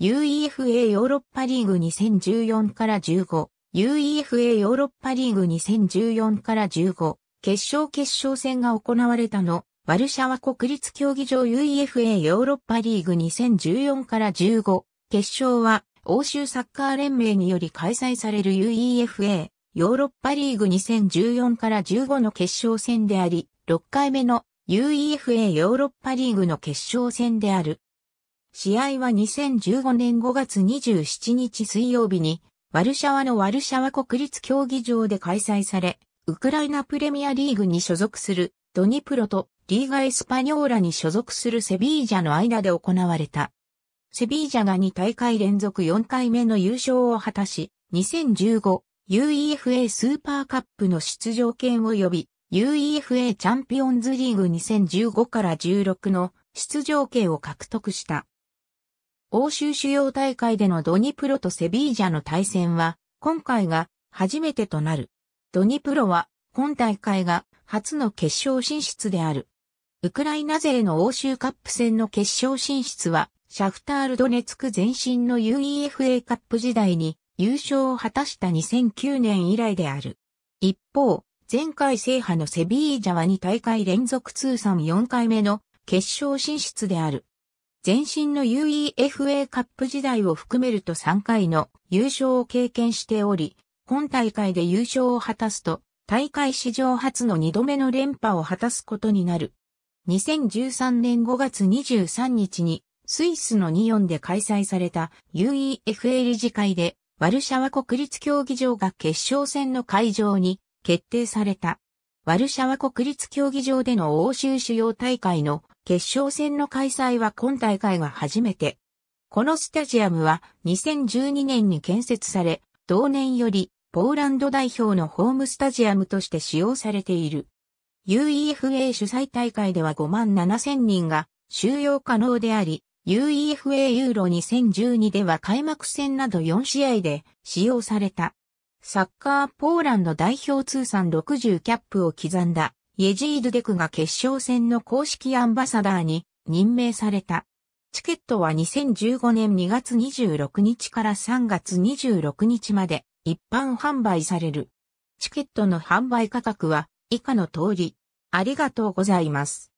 UEFA ヨーロッパリーグ2014から15、UEFA ヨーロッパリーグ2014から15、決勝決勝戦が行われたの、ワルシャワ国立競技場 UEFA ヨーロッパリーグ2014から15、決勝は欧州サッカー連盟により開催される UEFA ヨーロッパリーグ2014から15の決勝戦であり、6回目の UEFA ヨーロッパリーグの決勝戦である。試合は2015年5月27日水曜日に、ワルシャワのワルシャワ国立競技場で開催され、ウクライナプレミアリーグに所属するドニプロとリーガエスパニョーラに所属するセビージャの間で行われた。セビージャが2大会連続4回目の優勝を果たし、2015 UEFA スーパーカップの出場権を呼び、UEFA チャンピオンズリーグ2015から16の出場権を獲得した。欧州主要大会でのドニプロとセビージャの対戦は、今回が初めてとなる。ドニプロは、今大会が初の決勝進出である。ウクライナ勢の欧州カップ戦の決勝進出は、シャフタールドネツク前身の UEFA カップ時代に優勝を果たした2009年以来である。一方、前回制覇のセビージャは2大会連続通算4回目の決勝進出である。前身の UEFA カップ時代を含めると3回の優勝を経験しており、今大会で優勝を果たすと、大会史上初の2度目の連覇を果たすことになる。2013年5月23日に、スイスのニオンで開催された UEFA 理事会で、ワルシャワ国立競技場が決勝戦の会場に決定された。ワルシャワ国立競技場での欧州主要大会の決勝戦の開催は今大会が初めて。このスタジアムは2012年に建設され、同年よりポーランド代表のホームスタジアムとして使用されている。UEFA 主催大会では5万7 0 0 0人が収容可能であり、UEFA ユーロ2012では開幕戦など4試合で使用された。サッカーポーランド代表通算60キャップを刻んだイェジード・デクが決勝戦の公式アンバサダーに任命された。チケットは2015年2月26日から3月26日まで一般販売される。チケットの販売価格は以下の通り。ありがとうございます。